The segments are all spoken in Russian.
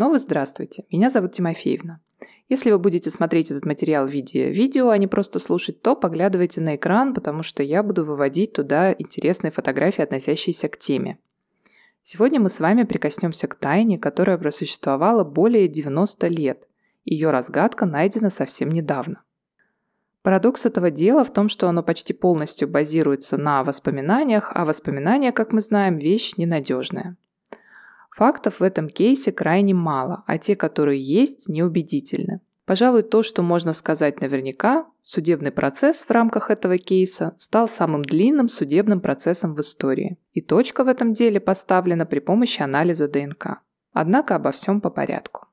Снова здравствуйте, меня зовут Тимофеевна. Если вы будете смотреть этот материал в виде видео, а не просто слушать, то поглядывайте на экран, потому что я буду выводить туда интересные фотографии, относящиеся к теме. Сегодня мы с вами прикоснемся к тайне, которая просуществовала более 90 лет. Ее разгадка найдена совсем недавно. Парадокс этого дела в том, что оно почти полностью базируется на воспоминаниях, а воспоминания, как мы знаем, вещь ненадежная. Фактов в этом кейсе крайне мало, а те, которые есть, неубедительны. Пожалуй, то, что можно сказать наверняка, судебный процесс в рамках этого кейса стал самым длинным судебным процессом в истории. И точка в этом деле поставлена при помощи анализа ДНК. Однако обо всем по порядку.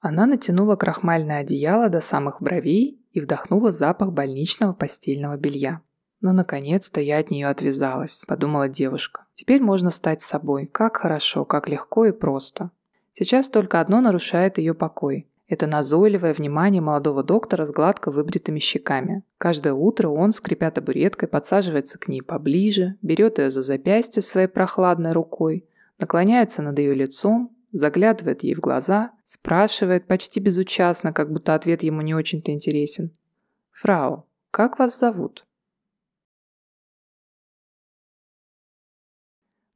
Она натянула крахмальное одеяло до самых бровей и вдохнула запах больничного постельного белья. Но наконец-то я от нее отвязалась, подумала девушка. Теперь можно стать собой. Как хорошо, как легко и просто. Сейчас только одно нарушает ее покой. Это назойливое внимание молодого доктора с гладко выбритыми щеками. Каждое утро он, скрипя табуреткой, подсаживается к ней поближе, берет ее за запястье своей прохладной рукой, наклоняется над ее лицом, заглядывает ей в глаза, спрашивает почти безучастно, как будто ответ ему не очень-то интересен. «Фрау, как вас зовут?»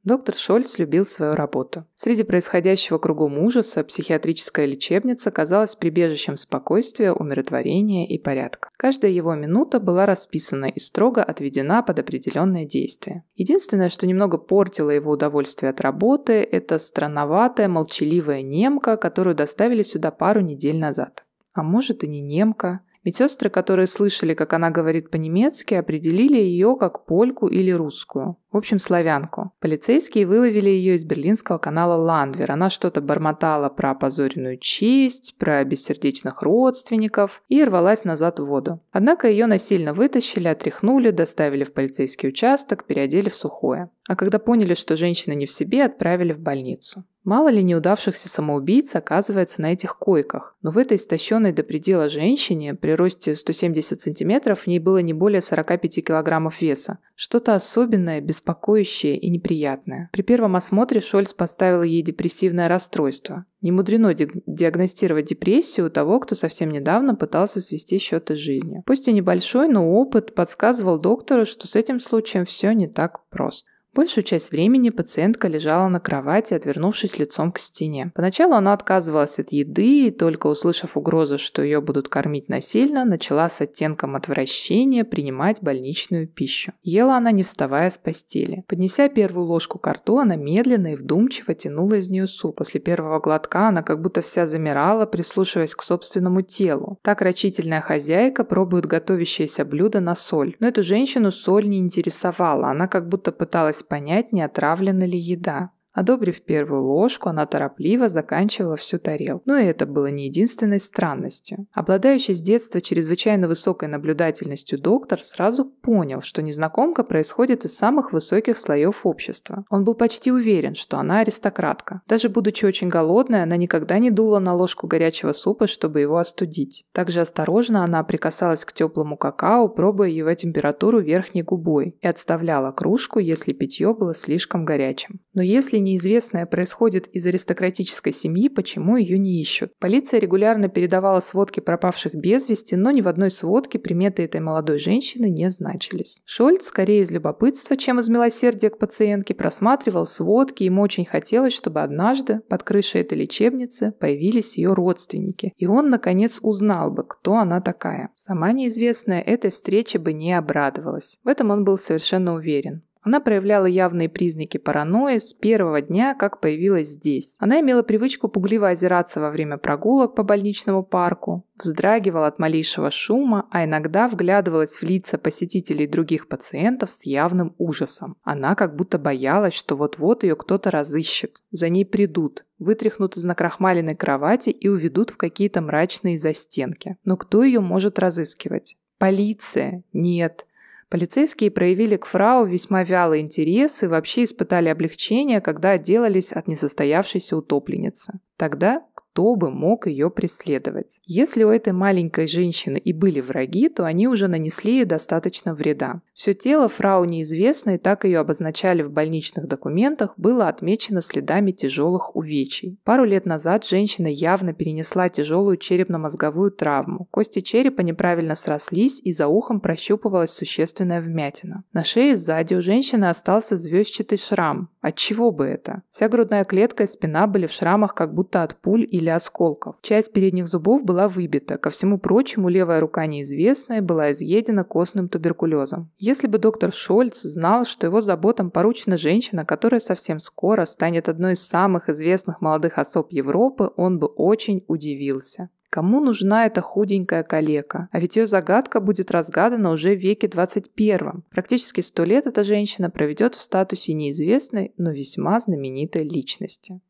Доктор Шольц любил свою работу. Среди происходящего кругом ужаса психиатрическая лечебница казалась прибежищем спокойствия, умиротворения и порядка. Каждая его минута была расписана и строго отведена под определенное действие. Единственное, что немного портило его удовольствие от работы, это странноватая, молчаливая немка, которую доставили сюда пару недель назад. А может и не немка – Медсестры, которые слышали, как она говорит по-немецки, определили ее как польку или русскую. В общем, славянку. Полицейские выловили ее из берлинского канала «Ландвер». Она что-то бормотала про опозоренную честь, про бессердечных родственников и рвалась назад в воду. Однако ее насильно вытащили, отряхнули, доставили в полицейский участок, переодели в сухое. А когда поняли, что женщина не в себе, отправили в больницу. Мало ли неудавшихся самоубийц оказывается на этих койках, но в этой истощенной до предела женщине при росте 170 сантиметров, в ней было не более 45 килограммов веса. Что-то особенное, беспокоящее и неприятное. При первом осмотре Шольц поставил ей депрессивное расстройство. Не мудрено диагностировать депрессию у того, кто совсем недавно пытался свести счеты с жизнью. Пусть и небольшой, но опыт подсказывал доктору, что с этим случаем все не так просто. Большую часть времени пациентка лежала на кровати, отвернувшись лицом к стене. Поначалу она отказывалась от еды и только услышав угрозу, что ее будут кормить насильно, начала с оттенком отвращения принимать больничную пищу. Ела она, не вставая с постели. Поднеся первую ложку к рту, она медленно и вдумчиво тянула из нее суп. После первого глотка она как будто вся замирала, прислушиваясь к собственному телу. Так рачительная хозяйка пробует готовящееся блюдо на соль. Но эту женщину соль не интересовала, она как будто пыталась понять, не отравлена ли еда. Одобрив первую ложку, она торопливо заканчивала всю тарелку. Но и это было не единственной странностью. Обладающий с детства чрезвычайно высокой наблюдательностью доктор сразу понял, что незнакомка происходит из самых высоких слоев общества. Он был почти уверен, что она аристократка. Даже будучи очень голодной, она никогда не дула на ложку горячего супа, чтобы его остудить. Также осторожно она прикасалась к теплому какао, пробуя его температуру верхней губой, и отставляла кружку, если питье было слишком горячим. Но если неизвестная происходит из аристократической семьи, почему ее не ищут. Полиция регулярно передавала сводки пропавших без вести, но ни в одной сводке приметы этой молодой женщины не значились. Шольц, скорее из любопытства, чем из милосердия к пациентке, просматривал сводки, ему очень хотелось, чтобы однажды под крышей этой лечебницы появились ее родственники, и он, наконец, узнал бы, кто она такая. Сама неизвестная этой встрече бы не обрадовалась. В этом он был совершенно уверен. Она проявляла явные признаки паранойи с первого дня, как появилась здесь. Она имела привычку пугливо озираться во время прогулок по больничному парку, вздрагивала от малейшего шума, а иногда вглядывалась в лица посетителей других пациентов с явным ужасом. Она как будто боялась, что вот-вот ее кто-то разыщет. За ней придут, вытряхнут из накрахмаленной кровати и уведут в какие-то мрачные застенки. Но кто ее может разыскивать? Полиция? Нет. Полицейские проявили к фрау весьма вялый интерес и вообще испытали облегчение, когда отделались от несостоявшейся утопленницы. Тогда кто бы мог ее преследовать. Если у этой маленькой женщины и были враги, то они уже нанесли ей достаточно вреда. Все тело фрау неизвестной, так ее обозначали в больничных документах, было отмечено следами тяжелых увечий. Пару лет назад женщина явно перенесла тяжелую черепно-мозговую травму. Кости черепа неправильно срослись и за ухом прощупывалась существенная вмятина. На шее сзади у женщины остался звездчатый шрам. От чего бы это? Вся грудная клетка и спина были в шрамах как будто от пуль и или осколков. Часть передних зубов была выбита. Ко всему прочему, левая рука неизвестная была изъедена костным туберкулезом. Если бы доктор Шольц знал, что его заботам поручена женщина, которая совсем скоро станет одной из самых известных молодых особ Европы, он бы очень удивился. Кому нужна эта худенькая калека? А ведь ее загадка будет разгадана уже в веке 21. Практически сто лет эта женщина проведет в статусе неизвестной, но весьма знаменитой личности.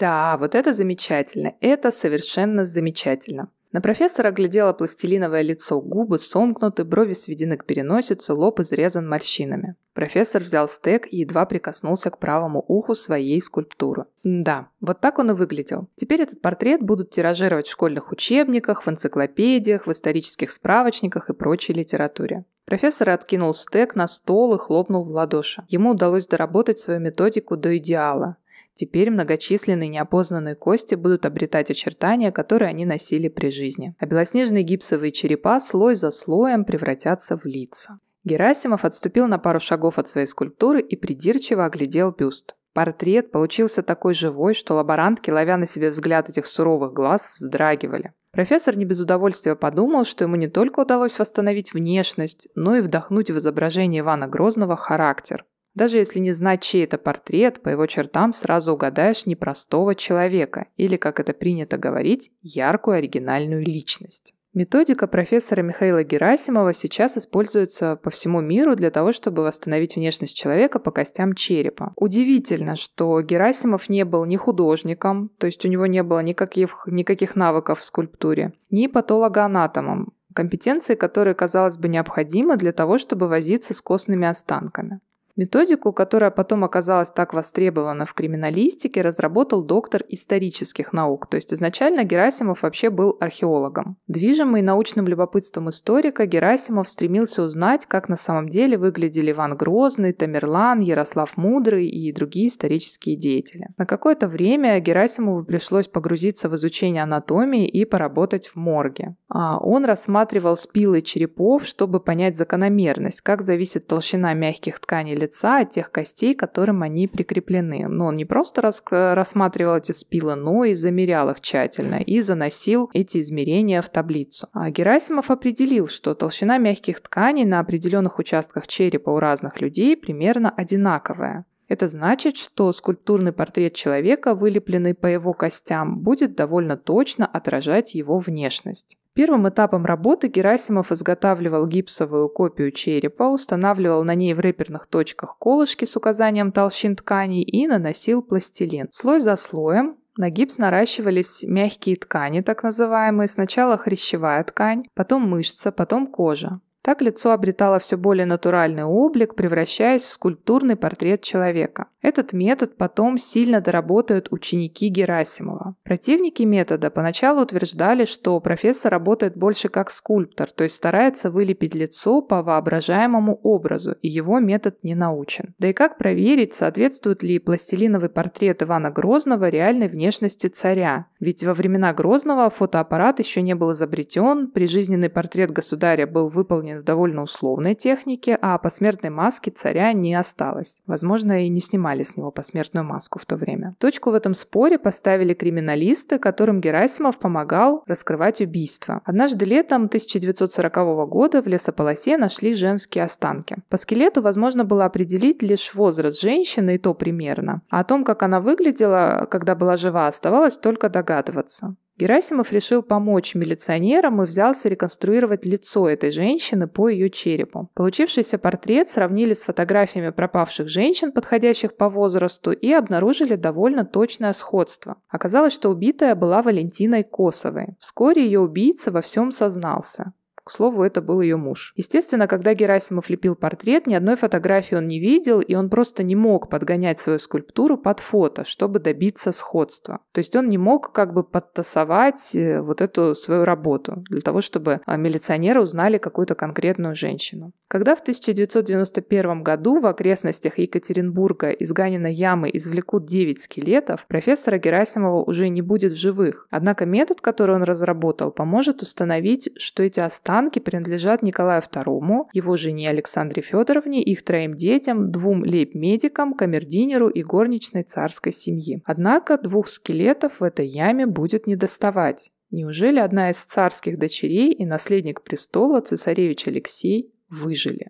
Да, вот это замечательно. Это совершенно замечательно. На профессора глядело пластилиновое лицо, губы сомкнуты, брови сведены к переносице, лоб изрезан морщинами. Профессор взял стек и едва прикоснулся к правому уху своей скульптуры. Да, вот так он и выглядел. Теперь этот портрет будут тиражировать в школьных учебниках, в энциклопедиях, в исторических справочниках и прочей литературе. Профессор откинул стек на стол и хлопнул в ладоши. Ему удалось доработать свою методику до идеала. Теперь многочисленные неопознанные кости будут обретать очертания, которые они носили при жизни. А белоснежные гипсовые черепа слой за слоем превратятся в лица. Герасимов отступил на пару шагов от своей скульптуры и придирчиво оглядел бюст. Портрет получился такой живой, что лаборантки, ловя на себе взгляд этих суровых глаз, вздрагивали. Профессор не без удовольствия подумал, что ему не только удалось восстановить внешность, но и вдохнуть в изображение Ивана Грозного характер. Даже если не знать, чей это портрет, по его чертам сразу угадаешь непростого человека или, как это принято говорить, яркую оригинальную личность. Методика профессора Михаила Герасимова сейчас используется по всему миру для того, чтобы восстановить внешность человека по костям черепа. Удивительно, что Герасимов не был ни художником, то есть у него не было никаких, никаких навыков в скульптуре, ни патологоанатомом, компетенции, которые, казалось бы, необходимы для того, чтобы возиться с костными останками. Методику, которая потом оказалась так востребована в криминалистике, разработал доктор исторических наук, то есть изначально Герасимов вообще был археологом. Движимый научным любопытством историка, Герасимов стремился узнать, как на самом деле выглядели Иван Грозный, Тамерлан, Ярослав Мудрый и другие исторические деятели. На какое-то время Герасимову пришлось погрузиться в изучение анатомии и поработать в морге. А Он рассматривал спилы черепов, чтобы понять закономерность, как зависит толщина мягких тканей лица, от тех костей, к которым они прикреплены. Но он не просто рас рассматривал эти спилы, но и замерял их тщательно и заносил эти измерения в таблицу. А Герасимов определил, что толщина мягких тканей на определенных участках черепа у разных людей примерно одинаковая. Это значит, что скульптурный портрет человека, вылепленный по его костям, будет довольно точно отражать его внешность. Первым этапом работы Герасимов изготавливал гипсовую копию черепа, устанавливал на ней в реперных точках колышки с указанием толщин тканей и наносил пластилин. Слой за слоем на гипс наращивались мягкие ткани, так называемые, сначала хрящевая ткань, потом мышца, потом кожа. Так лицо обретало все более натуральный облик, превращаясь в скульптурный портрет человека. Этот метод потом сильно доработают ученики Герасимова. Противники метода поначалу утверждали, что профессор работает больше как скульптор, то есть старается вылепить лицо по воображаемому образу, и его метод не научен. Да и как проверить, соответствует ли пластилиновый портрет Ивана Грозного реальной внешности царя? Ведь во времена Грозного фотоаппарат еще не был изобретен, прижизненный портрет государя был выполнен в довольно условной технике, а посмертной маски царя не осталось. Возможно, и не снимали снимали с него посмертную маску в то время. Точку в этом споре поставили криминалисты, которым Герасимов помогал раскрывать убийство. Однажды летом 1940 года в лесополосе нашли женские останки. По скелету возможно было определить лишь возраст женщины и то примерно. А о том, как она выглядела, когда была жива, оставалось только догадываться. Герасимов решил помочь милиционерам и взялся реконструировать лицо этой женщины по ее черепу. Получившийся портрет сравнили с фотографиями пропавших женщин, подходящих по возрасту, и обнаружили довольно точное сходство. Оказалось, что убитая была Валентиной Косовой. Вскоре ее убийца во всем сознался. К слову, это был ее муж. Естественно, когда Герасимов лепил портрет, ни одной фотографии он не видел, и он просто не мог подгонять свою скульптуру под фото, чтобы добиться сходства. То есть он не мог как бы подтасовать э, вот эту свою работу для того, чтобы а, милиционеры узнали какую-то конкретную женщину. Когда в 1991 году в окрестностях Екатеринбурга из Ганина ямы извлекут 9 скелетов, профессора Герасимова уже не будет в живых. Однако метод, который он разработал, поможет установить, что эти останки Танки принадлежат Николаю II, его жене Александре Федоровне, их троим детям, двум лейб-медикам, камердинеру и горничной царской семьи. Однако двух скелетов в этой яме будет недоставать. Неужели одна из царских дочерей и наследник престола цесаревич Алексей выжили?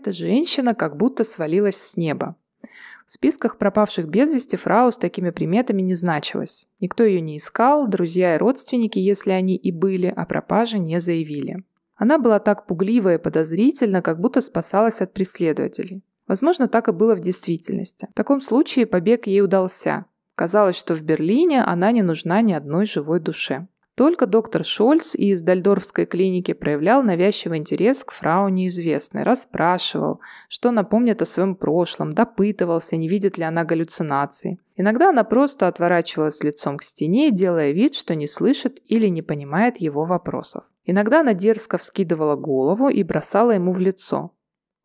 какая-то женщина как будто свалилась с неба. В списках пропавших без вести фрау с такими приметами не значилась. Никто ее не искал, друзья и родственники, если они и были, о пропаже не заявили. Она была так пугливая, и подозрительна, как будто спасалась от преследователей. Возможно, так и было в действительности. В таком случае побег ей удался. Казалось, что в Берлине она не нужна ни одной живой душе. Только доктор Шольц из Дальдорфской клиники проявлял навязчивый интерес к фрау неизвестной, расспрашивал, что напомнит о своем прошлом, допытывался, не видит ли она галлюцинации. Иногда она просто отворачивалась лицом к стене, делая вид, что не слышит или не понимает его вопросов. Иногда она дерзко вскидывала голову и бросала ему в лицо.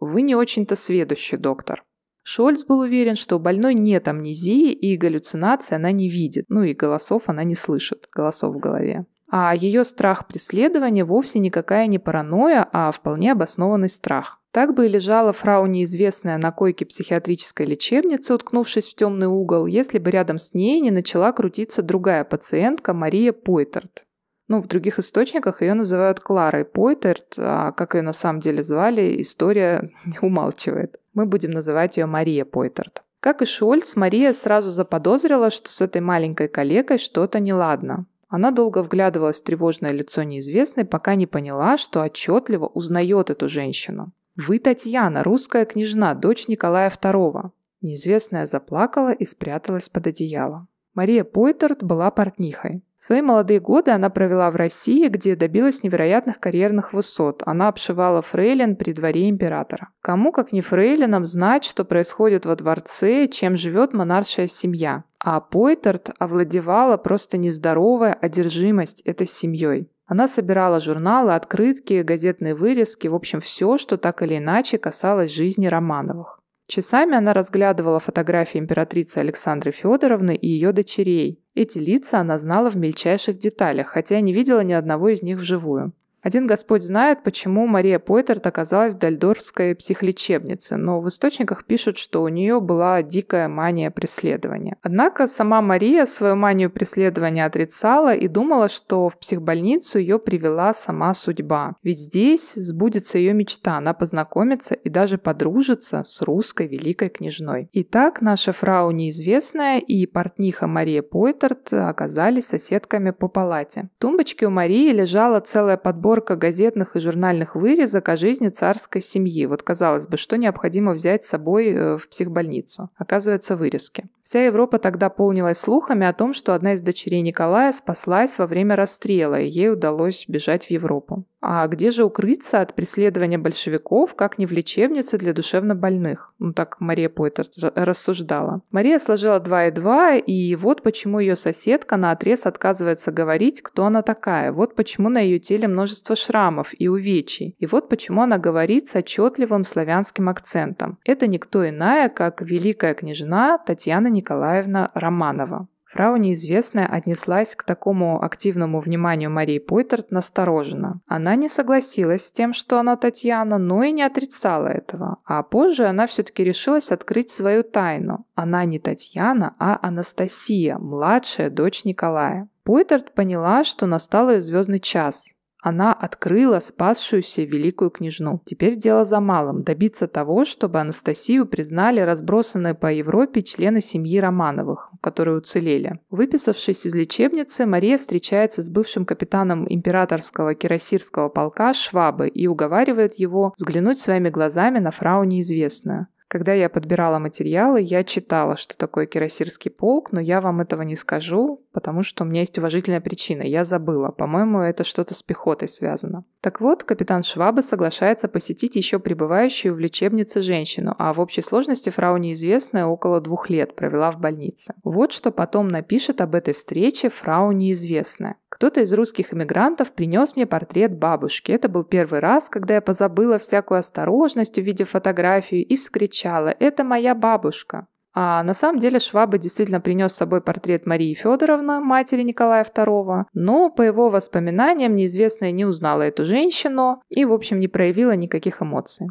«Вы не очень-то сведущий, доктор». Шольц был уверен, что у больной нет амнезии и галлюцинации она не видит, ну и голосов она не слышит, голосов в голове. А ее страх преследования вовсе никакая не паранойя, а вполне обоснованный страх. Так бы и лежала фрау неизвестная на койке психиатрической лечебницы, уткнувшись в темный угол, если бы рядом с ней не начала крутиться другая пациентка Мария Пойтерт. Ну, в других источниках ее называют Кларой Пойтерт, а как ее на самом деле звали, история умалчивает. Мы будем называть ее Мария Пойтерт. Как и Шольц, Мария сразу заподозрила, что с этой маленькой коллегой что-то неладно. Она долго вглядывалась в тревожное лицо неизвестной, пока не поняла, что отчетливо узнает эту женщину. «Вы Татьяна, русская княжна, дочь Николая II». Неизвестная заплакала и спряталась под одеяло. Мария Пойтерт была портнихой. Свои молодые годы она провела в России, где добилась невероятных карьерных высот. Она обшивала фрейлин при дворе императора. Кому, как не фрейлинам, знать, что происходит во дворце, чем живет монаршая семья. А Пойтерт овладевала просто нездоровая одержимость этой семьей. Она собирала журналы, открытки, газетные вырезки, в общем, все, что так или иначе касалось жизни Романовых. Часами она разглядывала фотографии императрицы Александры Федоровны и ее дочерей. Эти лица она знала в мельчайших деталях, хотя не видела ни одного из них вживую. Один Господь знает, почему Мария Пойтерт оказалась в Дальдорфской психлечебнице, но в источниках пишут, что у нее была дикая мания преследования. Однако сама Мария свою манию преследования отрицала и думала, что в психбольницу ее привела сама судьба. Ведь здесь сбудется ее мечта, она познакомится и даже подружится с русской великой княжной. Итак, наша фрау неизвестная и портниха Мария Пойтерт оказались соседками по палате. В тумбочке у Марии лежала целая подборка подборка газетных и журнальных вырезок о жизни царской семьи. Вот казалось бы, что необходимо взять с собой э, в психбольницу? Оказывается, вырезки. Вся Европа тогда полнилась слухами о том, что одна из дочерей Николая спаслась во время расстрела, и ей удалось бежать в Европу. А где же укрыться от преследования большевиков, как не в лечебнице для душевнобольных? Ну так Мария Пойтер рассуждала. Мария сложила 2 и 2, и вот почему ее соседка на отрез отказывается говорить, кто она такая. Вот почему на ее теле множество шрамов и увечий. И вот почему она говорит с отчетливым славянским акцентом. Это никто иная, как великая княжна Татьяна Николаевна Романова. Фрау неизвестная отнеслась к такому активному вниманию Марии Пойтерт настороженно. Она не согласилась с тем, что она Татьяна, но и не отрицала этого. А позже она все-таки решилась открыть свою тайну. Она не Татьяна, а Анастасия, младшая дочь Николая. Пойтерт поняла, что настал ее звездный час. Она открыла спасшуюся великую княжну. Теперь дело за малым – добиться того, чтобы Анастасию признали разбросанные по Европе члены семьи Романовых, которые уцелели. Выписавшись из лечебницы, Мария встречается с бывшим капитаном императорского кирасирского полка Швабы и уговаривает его взглянуть своими глазами на фрау неизвестную. Когда я подбирала материалы, я читала, что такое кирасирский полк, но я вам этого не скажу, потому что у меня есть уважительная причина. Я забыла. По-моему, это что-то с пехотой связано. Так вот, капитан Швабы соглашается посетить еще пребывающую в лечебнице женщину, а в общей сложности фрау неизвестная около двух лет провела в больнице. Вот что потом напишет об этой встрече фрау неизвестная. Кто-то из русских эмигрантов принес мне портрет бабушки. Это был первый раз, когда я позабыла всякую осторожность, увидев фотографию, и вскричала «Это моя бабушка!». А на самом деле Шваба действительно принес с собой портрет Марии Федоровны, матери Николая II, но по его воспоминаниям неизвестная не узнала эту женщину и, в общем, не проявила никаких эмоций.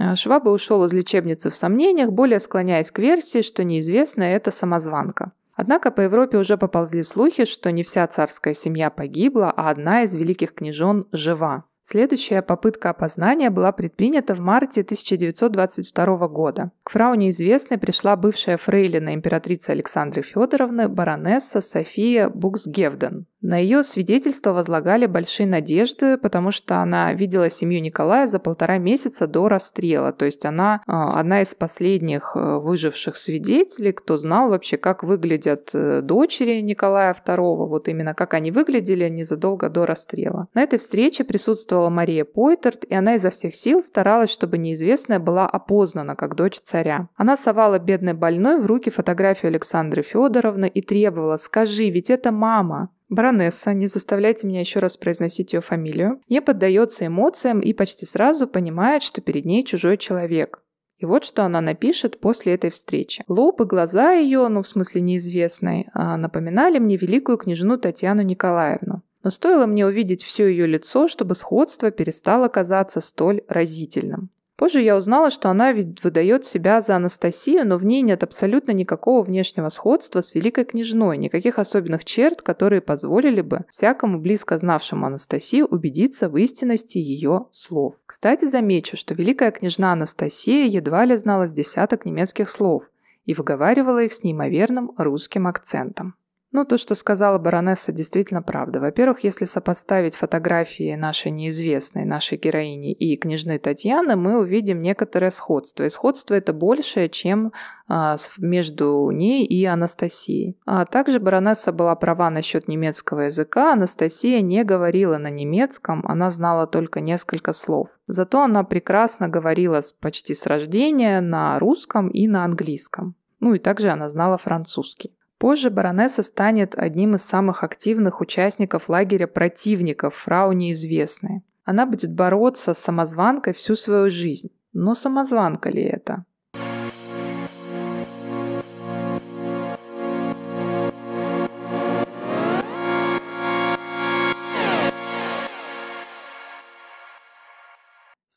А Шваба ушел из лечебницы в сомнениях, более склоняясь к версии, что неизвестная – это самозванка. Однако по Европе уже поползли слухи, что не вся царская семья погибла, а одна из великих княжон жива. Следующая попытка опознания была предпринята в марте 1922 года. К фрау неизвестной пришла бывшая фрейлина императрицы Александры Федоровны баронесса София Буксгевден. На ее свидетельство возлагали большие надежды, потому что она видела семью Николая за полтора месяца до расстрела. То есть она а, одна из последних э, выживших свидетелей, кто знал вообще, как выглядят э, дочери Николая II, вот именно как они выглядели незадолго до расстрела. На этой встрече присутствовали присутствовала Мария Пойтерт, и она изо всех сил старалась, чтобы неизвестная была опознана как дочь царя. Она совала бедной больной в руки фотографию Александры Федоровны и требовала «Скажи, ведь это мама!» Баронесса, не заставляйте меня еще раз произносить ее фамилию, не поддается эмоциям и почти сразу понимает, что перед ней чужой человек. И вот что она напишет после этой встречи. Лоб и глаза ее, ну в смысле неизвестной, а, напоминали мне великую княжну Татьяну Николаевну но стоило мне увидеть все ее лицо, чтобы сходство перестало казаться столь разительным. Позже я узнала, что она ведь выдает себя за Анастасию, но в ней нет абсолютно никакого внешнего сходства с великой княжной, никаких особенных черт, которые позволили бы всякому близко знавшему Анастасию убедиться в истинности ее слов. Кстати, замечу, что великая княжна Анастасия едва ли знала с десяток немецких слов и выговаривала их с неимоверным русским акцентом. Ну, то, что сказала баронесса, действительно правда. Во-первых, если сопоставить фотографии нашей неизвестной, нашей героини и княжны Татьяны, мы увидим некоторое сходство. И сходство это большее, чем а, между ней и Анастасией. А также баронесса была права насчет немецкого языка. Анастасия не говорила на немецком, она знала только несколько слов. Зато она прекрасно говорила почти с рождения на русском и на английском. Ну и также она знала французский. Позже баронесса станет одним из самых активных участников лагеря противников фрау неизвестной. Она будет бороться с самозванкой всю свою жизнь. Но самозванка ли это?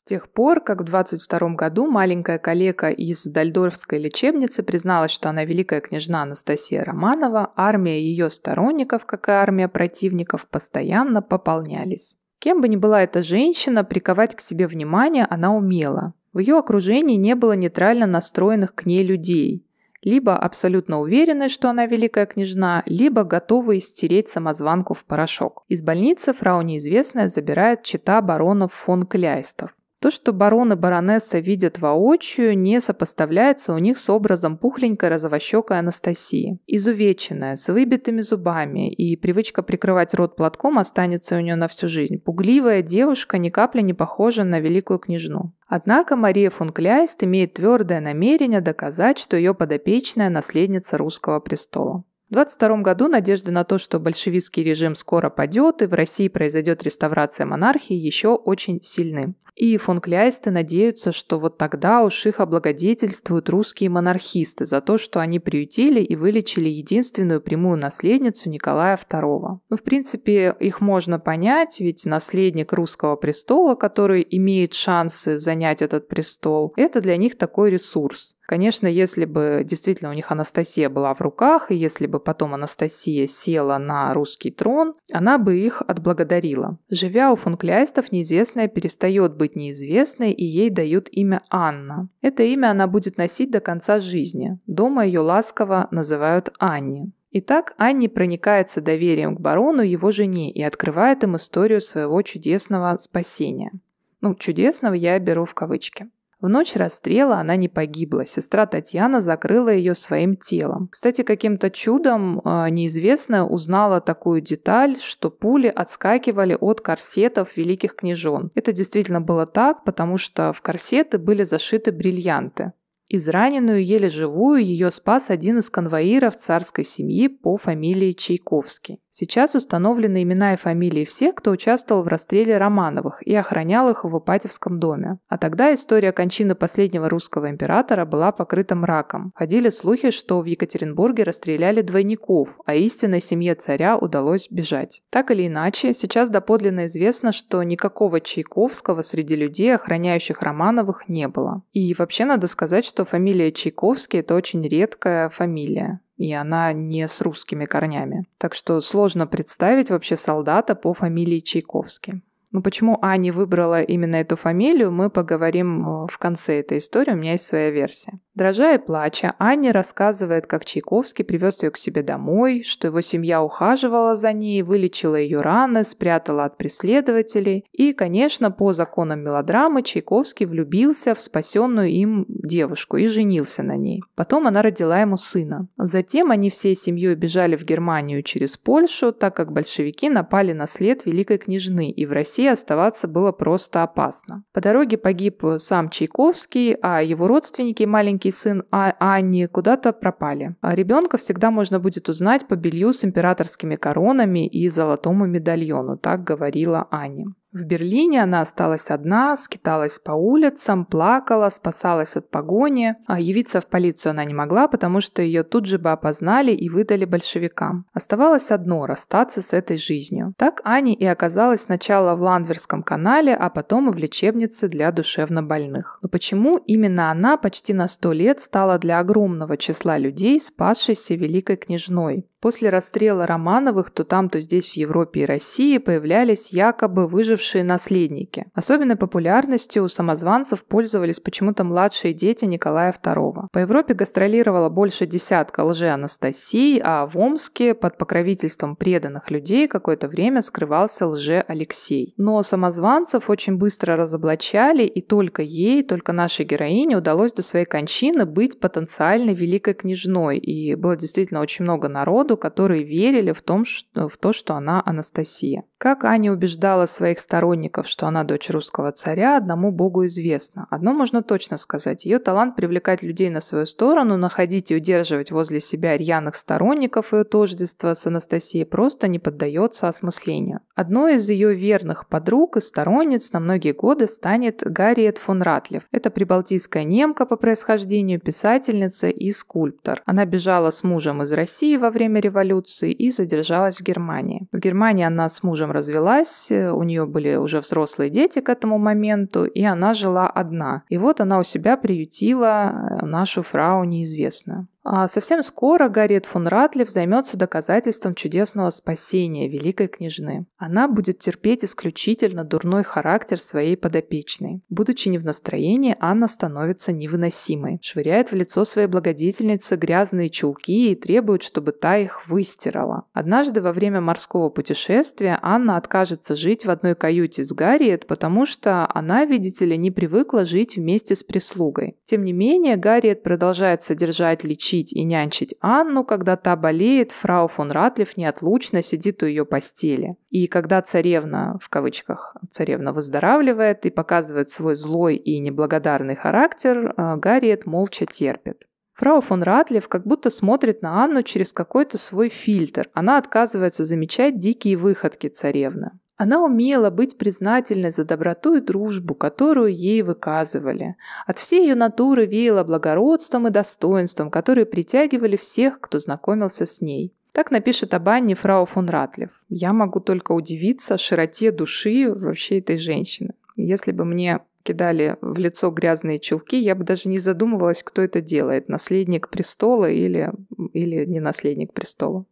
тех пор, как в 22 году маленькая калека из Дальдорфской лечебницы призналась, что она великая княжна Анастасия Романова, армия ее сторонников, как и армия противников, постоянно пополнялись. Кем бы ни была эта женщина, приковать к себе внимание она умела. В ее окружении не было нейтрально настроенных к ней людей, либо абсолютно уверены, что она великая княжна, либо готовы стереть самозванку в порошок. Из больницы фрау неизвестная забирает чита баронов фон Кляйстов. То, что барон и баронесса видят воочию, не сопоставляется у них с образом пухленькой розовощекой Анастасии. Изувеченная, с выбитыми зубами, и привычка прикрывать рот платком останется у нее на всю жизнь. Пугливая девушка ни капли не похожа на великую княжну. Однако Мария фон Кляйст имеет твердое намерение доказать, что ее подопечная наследница русского престола. В 22 году надежды на то, что большевистский режим скоро падет и в России произойдет реставрация монархии, еще очень сильны. И фон надеются, что вот тогда уж их облагодетельствуют русские монархисты за то, что они приютили и вылечили единственную прямую наследницу Николая II. Ну, в принципе, их можно понять, ведь наследник русского престола, который имеет шансы занять этот престол, это для них такой ресурс. Конечно, если бы действительно у них Анастасия была в руках, и если бы потом Анастасия села на русский трон, она бы их отблагодарила. Живя у фон неизвестная перестает быть неизвестной, и ей дают имя Анна. Это имя она будет носить до конца жизни. Дома ее ласково называют Анни. Итак, Анни проникается доверием к барону, и его жене, и открывает им историю своего чудесного спасения. Ну, чудесного я беру в кавычки. В ночь расстрела она не погибла. Сестра Татьяна закрыла ее своим телом. Кстати, каким-то чудом э, неизвестная узнала такую деталь, что пули отскакивали от корсетов великих княжон. Это действительно было так, потому что в корсеты были зашиты бриллианты. Израненную, еле живую, ее спас один из конвоиров царской семьи по фамилии Чайковский. Сейчас установлены имена и фамилии всех, кто участвовал в расстреле Романовых и охранял их в Ипатьевском доме. А тогда история кончины последнего русского императора была покрыта мраком. Ходили слухи, что в Екатеринбурге расстреляли двойников, а истинной семье царя удалось бежать. Так или иначе, сейчас доподлинно известно, что никакого Чайковского среди людей, охраняющих Романовых, не было. И вообще надо сказать, что что фамилия Чайковский – это очень редкая фамилия, и она не с русскими корнями. Так что сложно представить вообще солдата по фамилии Чайковский. Но «Ну, почему Аня выбрала именно эту фамилию, мы поговорим э, в конце этой истории, у меня есть своя версия. Дрожа и плача, Аня рассказывает, как Чайковский привез ее к себе домой, что его семья ухаживала за ней, вылечила ее раны, спрятала от преследователей. И, конечно, по законам мелодрамы Чайковский влюбился в спасенную им девушку и женился на ней. Потом она родила ему сына. Затем они всей семьей бежали в Германию через Польшу, так как большевики напали на след великой княжны и в России России оставаться было просто опасно. По дороге погиб э, сам Чайковский, а его родственники, маленький сын а- Анни, куда-то пропали. А ребенка всегда можно будет узнать по белью с императорскими коронами и золотому медальону, так говорила Анни. В Берлине она осталась одна, скиталась по улицам, плакала, спасалась от погони, а явиться в полицию она не могла, потому что ее тут же бы опознали и выдали большевикам. Оставалось одно – расстаться с этой жизнью. Так Ани и оказалась сначала в Ландверском канале, а потом и в лечебнице для душевнобольных. Но почему именно она почти на сто лет стала для огромного числа людей спасшейся великой княжной? После расстрела Романовых то там, то здесь в Европе и России появлялись якобы выжившие наследники. Особенной популярностью у самозванцев пользовались почему-то младшие дети Николая II. По Европе гастролировала больше десятка лже Анастасии, а в Омске под покровительством преданных людей какое-то время скрывался лже-Алексей. Но самозванцев очень быстро разоблачали, и только ей, только нашей героине удалось до своей кончины быть потенциально великой княжной, и было действительно очень много народу, которые верили в, том, что, в то, что она Анастасия. Как Аня убеждала своих сторонников, что она дочь русского царя, одному богу известно. Одно можно точно сказать. Ее талант привлекать людей на свою сторону, находить и удерживать возле себя рьяных сторонников ее тождества с Анастасией просто не поддается осмыслению. Одной из ее верных подруг и сторонниц на многие годы станет Гарриет фон Ратлев. Это прибалтийская немка по происхождению, писательница и скульптор. Она бежала с мужем из России во время революции и задержалась в Германии. В Германии она с мужем мужем развелась, э, у нее были уже взрослые дети к этому моменту, и она жила одна. И вот она у себя приютила э, нашу фрау неизвестную. А совсем скоро Гарриет фон Ратлиф займется доказательством чудесного спасения великой княжны. Она будет терпеть исключительно дурной характер своей подопечной. Будучи не в настроении, Анна становится невыносимой, швыряет в лицо своей благодетельницы грязные чулки и требует, чтобы та их выстирала. Однажды во время морского путешествия Анна откажется жить в одной каюте с Гарриет, потому что она, видите ли, не привыкла жить вместе с прислугой. Тем не менее, Гарриет продолжает содержать лечение лечить и нянчить Анну, когда та болеет, фрау фон Ратлиф неотлучно сидит у ее постели. И когда царевна, в кавычках, царевна выздоравливает и показывает свой злой и неблагодарный характер, а, Гарриет молча терпит. Фрау фон Ратлиф как будто смотрит на Анну через какой-то свой фильтр. Она отказывается замечать дикие выходки царевны. Она умела быть признательной за доброту и дружбу, которую ей выказывали. От всей ее натуры веяло благородством и достоинством, которые притягивали всех, кто знакомился с ней. Так напишет об Анне фрау фон Ратлев. «Я могу только удивиться широте души вообще этой женщины. Если бы мне кидали в лицо грязные чулки, я бы даже не задумывалась, кто это делает, наследник престола или, или не наследник престола.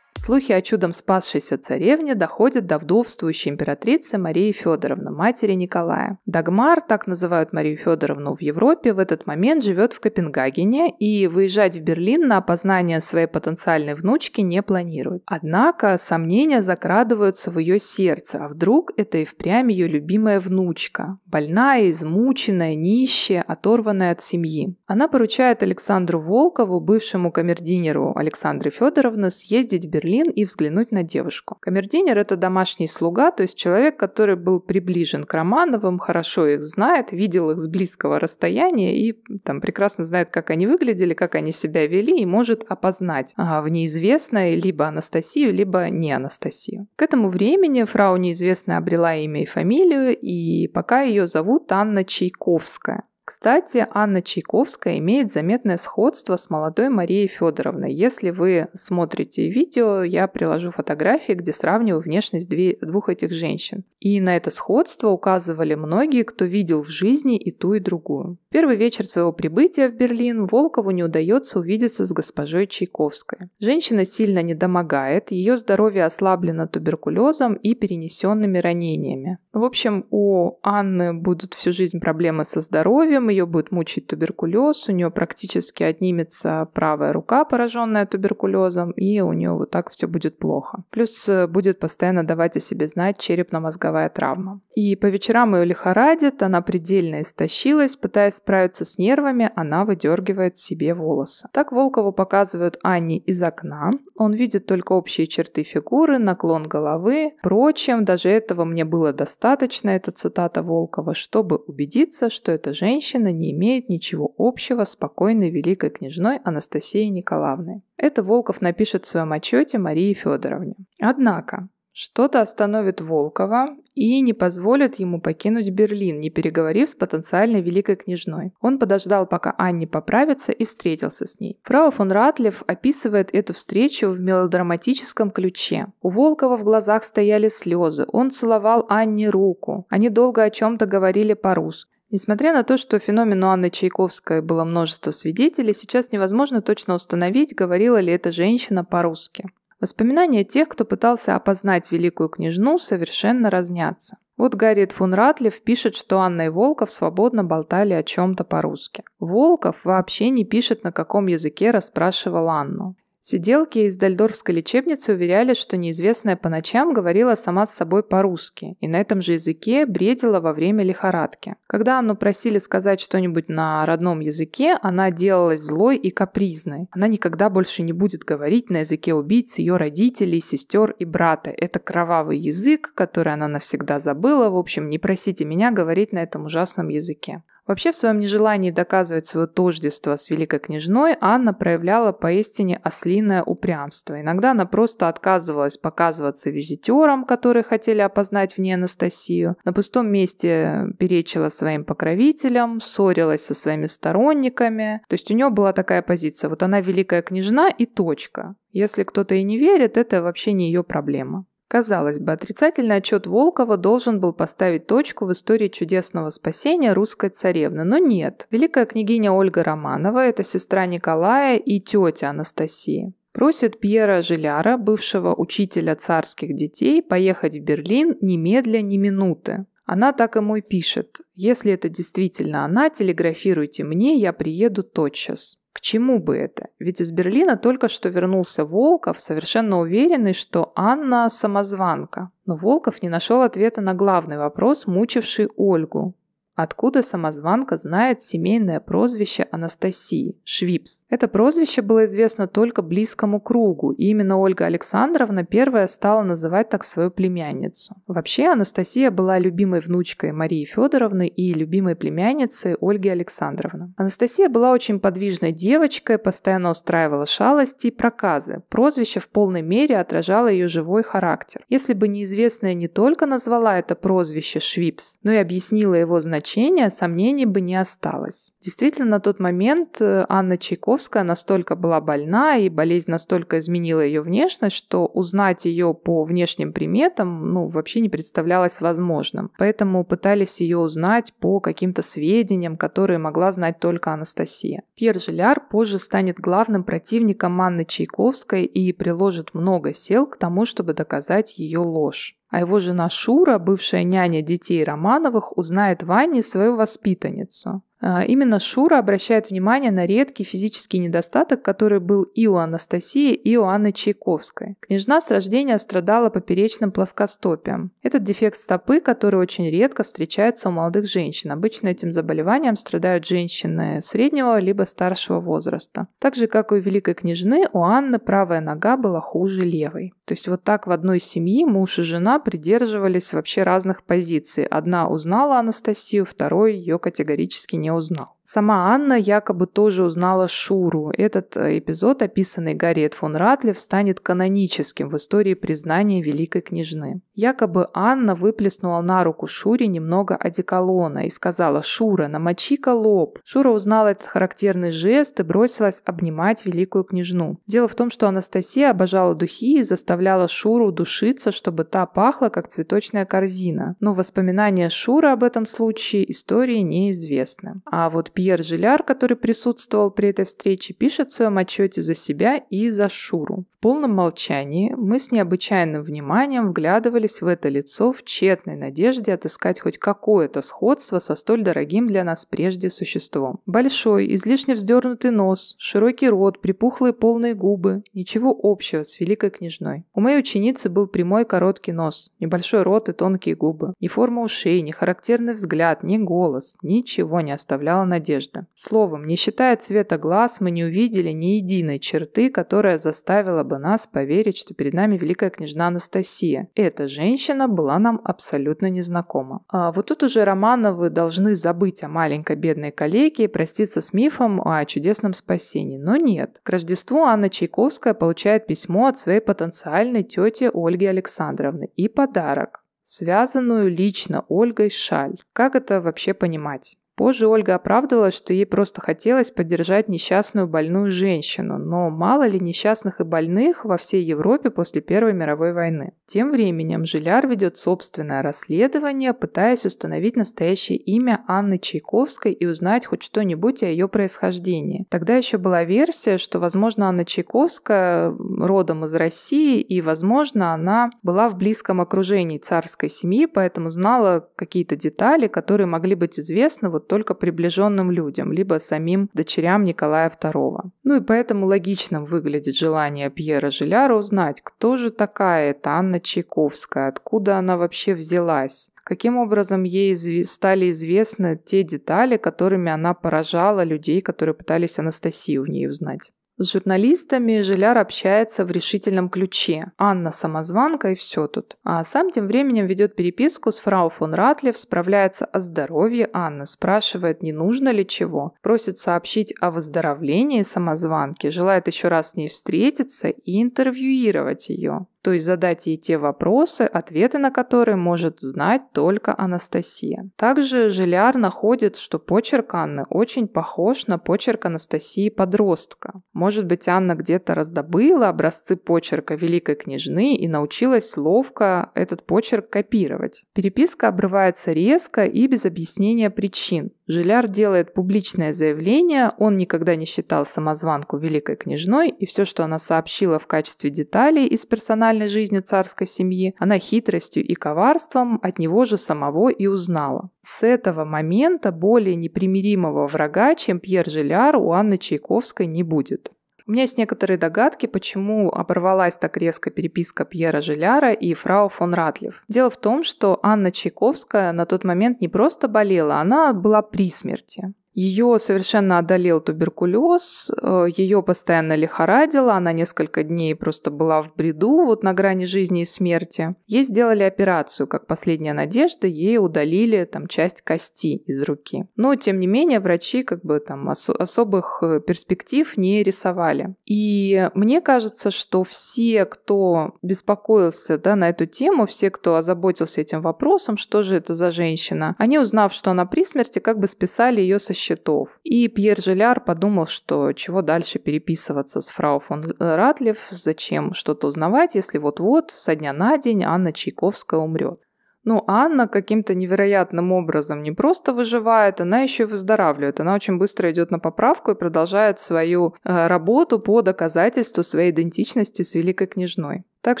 Слухи о чудом спасшейся царевне доходят до вдовствующей императрицы Марии Федоровны, матери Николая. Дагмар, так называют Марию Федоровну в Европе, в этот момент живет в Копенгагене и выезжать в Берлин на опознание своей потенциальной внучки не планирует. Однако сомнения закрадываются в ее сердце, а вдруг это и впрямь ее любимая внучка, больная, измученная, нищая, оторванная от семьи. Она поручает Александру Волкову, бывшему камердинеру Александры Федоровны, съездить в Берлин магазин и взглянуть на девушку. Камердинер это домашний слуга, то есть человек, который был приближен к Романовым, хорошо их знает, видел их с близкого расстояния и там прекрасно знает, как они выглядели, как они себя вели и может опознать а, в неизвестной либо Анастасию, либо не Анастасию. К этому времени фрау неизвестная обрела имя и фамилию, и пока ее зовут Анна Чайковская. Кстати, Анна Чайковская имеет заметное сходство с молодой Марией Федоровной. Если вы смотрите видео, я приложу фотографии, где сравниваю внешность двух этих женщин. И на это сходство указывали многие, кто видел в жизни и ту, и другую. Первый вечер своего прибытия в Берлин Волкову не удается увидеться с госпожой Чайковской. Женщина сильно недомогает, ее здоровье ослаблено туберкулезом и перенесенными ранениями. В общем, у Анны будут всю жизнь проблемы со здоровьем, ее будет мучить туберкулез, у нее практически отнимется правая рука, пораженная туберкулезом, и у нее вот так все будет плохо. Плюс э, будет постоянно давать о себе знать черепно-мозговая травма. И по вечерам ее лихорадит, она предельно истощилась, пытаясь справиться с нервами, она выдергивает себе волосы. Так Волкову показывают Анне из окна. Он видит только общие черты фигуры, наклон головы. Впрочем, даже этого мне было достаточно достаточно, это цитата Волкова, чтобы убедиться, что эта женщина не имеет ничего общего с покойной великой княжной Анастасией Николаевной. Это Волков напишет в своем отчете Марии Федоровне. Однако, что-то остановит Волкова, и не позволят ему покинуть Берлин, не переговорив с потенциальной великой княжной. Он подождал, пока Анни поправится, и встретился с ней. Фрау фон Ратлев описывает эту встречу в мелодраматическом ключе. У Волкова в глазах стояли слезы, он целовал Анне руку. Они долго о чем-то говорили по-русски. Несмотря на то, что феномену Анны Чайковской было множество свидетелей, сейчас невозможно точно установить, говорила ли эта женщина по-русски. Воспоминания тех, кто пытался опознать великую княжну, совершенно разнятся. Вот Гарриет фон Ратлев пишет, что Анна и Волков свободно болтали о чем-то по-русски. Волков вообще не пишет, на каком языке расспрашивал Анну. Сиделки из Дальдорфской лечебницы уверяли, что неизвестная по ночам говорила сама с собой по-русски и на этом же языке бредила во время лихорадки. Когда Анну просили сказать что-нибудь на родном языке, она делалась злой и капризной. Она никогда больше не будет говорить на языке убийц ее родителей, сестер и брата. Это кровавый язык, который она навсегда забыла. В общем, не просите меня говорить на этом ужасном языке. Вообще в своем нежелании доказывать свое тождество с великой княжной Анна проявляла поистине ослиное упрямство. Иногда она просто отказывалась показываться визитерам, которые хотели опознать в ней Анастасию. На пустом месте перечила своим покровителям, ссорилась со своими сторонниками. То есть у нее была такая позиция. Вот она великая княжна и точка. Если кто-то и не верит, это вообще не ее проблема. Казалось бы, отрицательный отчет Волкова должен был поставить точку в истории чудесного спасения русской царевны, но нет. Великая княгиня Ольга Романова – это сестра Николая и тетя Анастасии. Просит Пьера Жиляра, бывшего учителя царских детей, поехать в Берлин немедля, ни минуты. Она так ему и пишет. «Если это действительно она, телеграфируйте мне, я приеду тотчас». К чему бы это? Ведь из Берлина только что вернулся Волков, совершенно уверенный, что Анна – самозванка. Но Волков не нашел ответа на главный вопрос, мучивший Ольгу. Откуда самозванка знает семейное прозвище Анастасии – Швипс? Это прозвище было известно только близкому кругу, и именно Ольга Александровна первая стала называть так свою племянницу. Вообще Анастасия была любимой внучкой Марии Федоровны и любимой племянницей Ольги Александровны. Анастасия была очень подвижной девочкой, постоянно устраивала шалости и проказы. Прозвище в полной мере отражало ее живой характер. Если бы неизвестная не только назвала это прозвище Швипс, но и объяснила его значение, значения, сомнений бы не осталось. Действительно, на тот момент э, Анна Чайковская настолько была больна, и болезнь настолько изменила ее внешность, что узнать ее по внешним приметам ну, вообще не представлялось возможным. Поэтому пытались ее узнать по каким-то сведениям, которые могла знать только Анастасия. Пьер Жиляр позже станет главным противником Анны Чайковской и приложит много сил к тому, чтобы доказать ее ложь а его жена Шура, бывшая няня детей Романовых, узнает Ване свою воспитанницу. А, именно Шура обращает внимание на редкий физический недостаток, который был и у Анастасии, и у Анны Чайковской. Княжна с рождения страдала поперечным плоскостопием. Этот дефект стопы, который очень редко встречается у молодых женщин. Обычно этим заболеванием страдают женщины среднего либо старшего возраста. Так же, как и у великой княжны, у Анны правая нога была хуже левой. То есть вот так в одной семье муж и жена придерживались вообще разных позиций. Одна узнала Анастасию, второй ее категорически не не узнал. Сама Анна якобы тоже узнала Шуру. Этот э, эпизод, описанный Гарриет фон Ратлев, станет каноническим в истории признания великой княжны. Якобы Анна выплеснула на руку Шуре немного одеколона и сказала «Шура, намочи-ка лоб». Шура узнала этот характерный жест и бросилась обнимать великую княжну. Дело в том, что Анастасия обожала духи и заставляла Шуру душиться, чтобы та пахла, как цветочная корзина. Но воспоминания Шуры об этом случае истории неизвестны. А вот Пьер Жиляр, который присутствовал при этой встрече, пишет в своем отчете за себя и за Шуру. В полном молчании мы с необычайным вниманием вглядывались в это лицо в тщетной надежде отыскать хоть какое-то сходство со столь дорогим для нас прежде существом. Большой, излишне вздернутый нос, широкий рот, припухлые полные губы. Ничего общего с великой княжной. У моей ученицы был прямой короткий нос, небольшой рот и тонкие губы. Ни форма ушей, ни характерный взгляд, ни голос. Ничего не оставляло на одежда. Словом, не считая цвета глаз, мы не увидели ни единой черты, которая заставила бы нас поверить, что перед нами великая княжна Анастасия. Эта женщина была нам абсолютно незнакома. А вот тут уже Романовы должны забыть о маленькой бедной коллеге и проститься с мифом о чудесном спасении. Но нет. К Рождеству Анна Чайковская получает письмо от своей потенциальной тети Ольги Александровны и подарок связанную лично Ольгой шаль. Как это вообще понимать? Позже Ольга оправдывалась, что ей просто хотелось поддержать несчастную больную женщину, но мало ли несчастных и больных во всей Европе после Первой мировой войны. Тем временем Жиляр ведет собственное расследование, пытаясь установить настоящее имя Анны Чайковской и узнать хоть что-нибудь о ее происхождении. Тогда еще была версия, что, возможно, Анна Чайковская родом из России, и, возможно, она была в близком окружении царской семьи, поэтому знала какие-то детали, которые могли быть известны вот только приближенным людям, либо самим дочерям Николая II. Ну и поэтому логичным выглядит желание Пьера Жиляра узнать, кто же такая эта Анна Чайковская, откуда она вообще взялась, каким образом ей стали известны те детали, которыми она поражала людей, которые пытались Анастасию в ней узнать. С журналистами Желяр общается в решительном ключе. Анна самозванка и все тут. А сам тем временем ведет переписку с фрау фон Ратлев, справляется о здоровье Анны, спрашивает, не нужно ли чего, просит сообщить о выздоровлении самозванки, желает еще раз с ней встретиться и интервьюировать ее то есть задать ей те вопросы, ответы на которые может знать только Анастасия. Также Желяр находит, что почерк Анны очень похож на почерк Анастасии подростка. Может быть, Анна где-то раздобыла образцы почерка великой княжны и научилась ловко этот почерк копировать. Переписка обрывается резко и без объяснения причин. Жиляр делает публичное заявление, он никогда не считал самозванку великой княжной, и все, что она сообщила в качестве деталей из персональной жизни царской семьи, она хитростью и коварством от него же самого и узнала. С этого момента более непримиримого врага, чем Пьер Жиляр, у Анны Чайковской не будет. У меня есть некоторые догадки, почему оборвалась так резко переписка Пьера Жиляра и фрау фон Ратлев. Дело в том, что Анна Чайковская на тот момент не просто болела, она была при смерти. Ее совершенно одолел туберкулез, э, ее постоянно лихорадило, она несколько дней просто была в бреду, вот на грани жизни и смерти. Ей сделали операцию, как последняя надежда, ей удалили там часть кости из руки. Но, тем не менее, врачи как бы там ос- особых э, перспектив не рисовали. И мне кажется, что все, кто беспокоился да, на эту тему, все, кто озаботился этим вопросом, что же это за женщина, они, узнав, что она при смерти, как бы списали ее со счета счетов. И Пьер Желяр подумал, что чего дальше переписываться с фрау фон Ратлев, зачем что-то узнавать, если вот-вот со дня на день Анна Чайковская умрет. Ну, Анна каким-то невероятным образом не просто выживает, она еще и выздоравливает. Она очень быстро идет на поправку и продолжает свою э, работу по доказательству своей идентичности с великой княжной. Так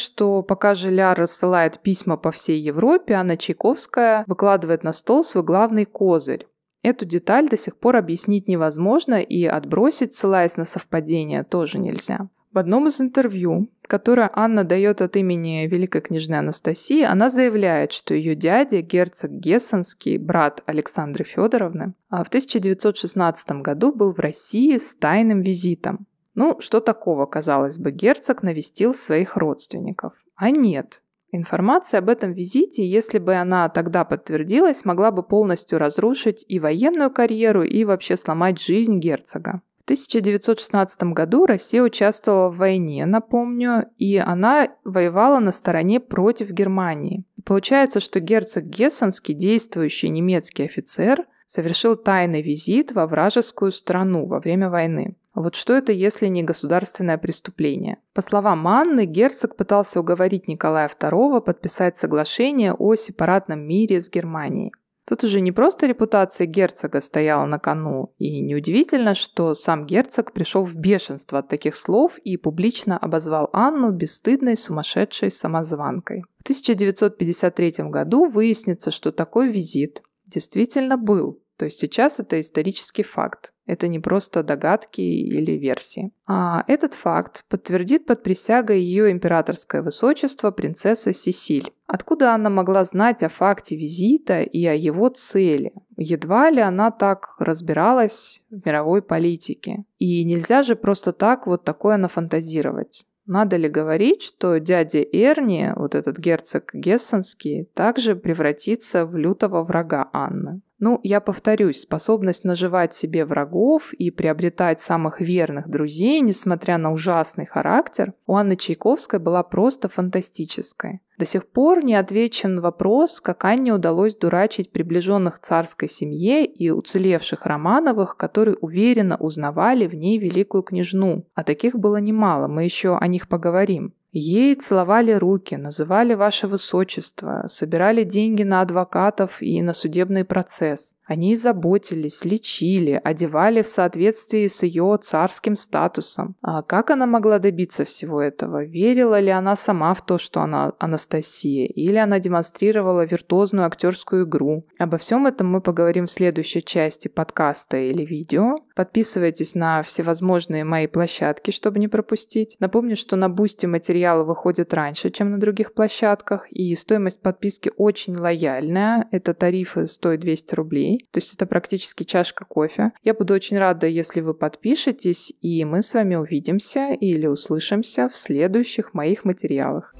что пока Желяр рассылает письма по всей Европе, Анна Чайковская выкладывает на стол свой главный козырь Эту деталь до сих пор объяснить невозможно и отбросить, ссылаясь на совпадение, тоже нельзя. В одном из интервью, которое Анна дает от имени великой княжны Анастасии, она заявляет, что ее дядя, герцог Гессенский, брат Александры Федоровны, а в 1916 году был в России с тайным визитом. Ну, что такого, казалось бы, герцог навестил своих родственников. А нет, Информация об этом визите, если бы она тогда подтвердилась, могла бы полностью разрушить и военную карьеру, и вообще сломать жизнь герцога. В 1916 году Россия участвовала в войне, напомню, и она воевала на стороне против Германии. получается, что герцог Гессенский, действующий немецкий офицер, совершил тайный визит во вражескую страну во время войны. Вот что это, если не государственное преступление? По словам Анны, герцог пытался уговорить Николая II подписать соглашение о сепаратном мире с Германией. Тут уже не просто репутация герцога стояла на кону, и неудивительно, что сам герцог пришел в бешенство от таких слов и публично обозвал Анну бесстыдной сумасшедшей самозванкой. В 1953 году выяснится, что такой визит действительно был, то есть сейчас это исторический факт. Это не просто догадки или версии. А этот факт подтвердит под присягой ее императорское высочество принцесса Сесиль. Откуда она могла знать о факте визита и о его цели? Едва ли она так разбиралась в мировой политике. И нельзя же просто так вот такое нафантазировать. Надо ли говорить, что дядя Эрни, вот этот герцог Гессенский, также превратится в лютого врага Анны? Ну, я повторюсь, способность наживать себе врагов и приобретать самых верных друзей, несмотря на ужасный характер, у Анны Чайковской была просто фантастической. До сих пор не отвечен вопрос, как Анне удалось дурачить приближенных царской семье и уцелевших Романовых, которые уверенно узнавали в ней великую княжну. А таких было немало, мы еще о них поговорим. Ей целовали руки, называли ваше высочество, собирали деньги на адвокатов и на судебный процесс. Они заботились, лечили, одевали в соответствии с ее царским статусом. А как она могла добиться всего этого? Верила ли она сама в то, что она Анастасия? Или она демонстрировала виртуозную актерскую игру? Обо всем этом мы поговорим в следующей части подкаста или видео. Подписывайтесь на всевозможные мои площадки, чтобы не пропустить. Напомню, что на Бусти материалы выходят раньше, чем на других площадках, и стоимость подписки очень лояльная. Это тарифы стоят 200 рублей. То есть это практически чашка кофе. Я буду очень рада, если вы подпишетесь, и мы с вами увидимся или услышимся в следующих моих материалах.